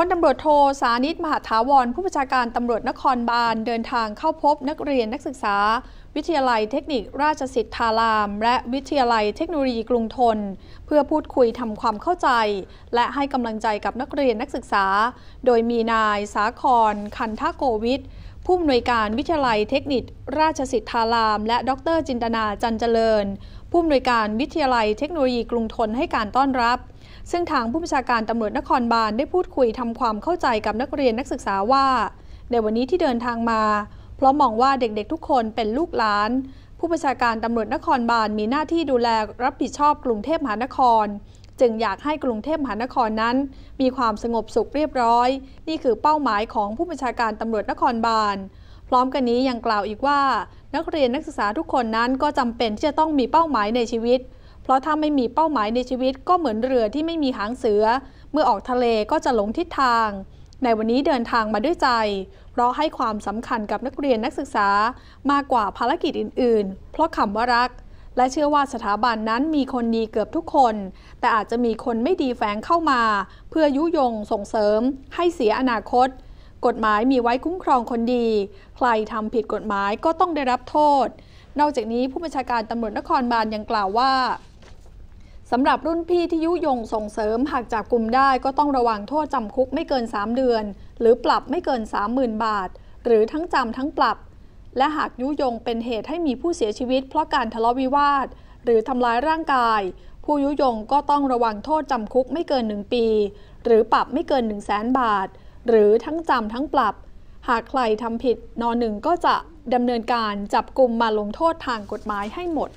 พลตำรวจโทสานิตมหาถาวร ผู้บัญชาการตำรวจนครบาลเดินทางเข้าพบนักเรียนนักศึกษา วิทยาลัยเทคนิคราชสิทธาราม และวิทยาลัยเทคโนโลยีกรุงทน เพื่อพูดคุยทำความเข้าใจ และให้กำลังใจกับนักเรียนนักศึกษา โดยมีนาย สาคร คันทโกวิทผู้อำนวยการวิทยาลัยเทคนิค ราชสิทธาราม และดรจินตนาจันเจริญ ผู้อำนวยการวิทยาลัยเทคโนโลยีกรุงทนให้การต้อนรับซึ่งทางผู้บัญชาการตำรวจนครบาลได้พูดคุย ทำความเข้าใจกับนักเรียนนักศึกษาว่า ในวันนี้ที่เดินทางมาเพราะมองว่าเด็กๆทุกคนเป็นลูกหลาน ผู้บัญชาการตำรวจนครบาลมีหน้าที่ดูแล รับผิดชอบกรุงเทพมหานคร จึงอยากให้กรุงเทพมหานครนั้น มีความสงบสุขเรียบร้อย นี่คือเป้าหมายของผู้บัญชาการตำรวจนครบาลพร้อมกันนี้ยังกล่าวอีกว่า นักเรียนนักศึกษาทุกคนนั้นก็จำเป็นที่จะต้องมีเป้าหมายในชีวิตเพราะถ้าไม่มีเป้าหมายในชีวิตก็เหมือนเรือที่ไม่มีหางเสือ เมื่อออกทะเลก็จะหลงทิศทาง ในวันนี้เดินทางมาด้วยใจ เพราะให้ความสำคัญกับนักเรียนนักศึกษามากกว่าภารกิจอื่น ๆ เพราะคำว่ารัก และเชื่อว่าสถาบันนั้นมีคนดีเกือบทุกคน แต่อาจจะมีคนไม่ดีแฝงเข้ามา เพื่อยุยง ส่งเสริม ให้เสียอนาคต กฎหมายมีไว้คุ้มครองคนดี ใครทำผิดกฎหมายก็ต้องได้รับโทษ นอกจากนี้ผู้บัญชาการตำรวจนครบาลยังกล่าวว่าสำหรับรุ่นพี่ที่ยุยงส่งเสริมหากจับกลุ่มได้ก็ต้องระวังโทษจำคุกไม่เกิน 3 เดือน หรือปรับไม่เกิน 30,000 บาท หรือทั้งจำทั้งปรับ และหากยุยงเป็นเหตุให้มีผู้เสียชีวิตเพราะการทะเลาะวิวาท หรือทำร้ายร่างกาย ผู้ยุยงก็ต้องระวังโทษจำคุกไม่เกิน1ปี หรือปรับไม่เกิน 1 0 0 0 0แสนบาท หรือทั้งจำทั้งปรับ หากใครทำผิดนหนึ่งก็จะดำเนินการจับกลุ่มมาลงโทษทางกฎหมายให้หมด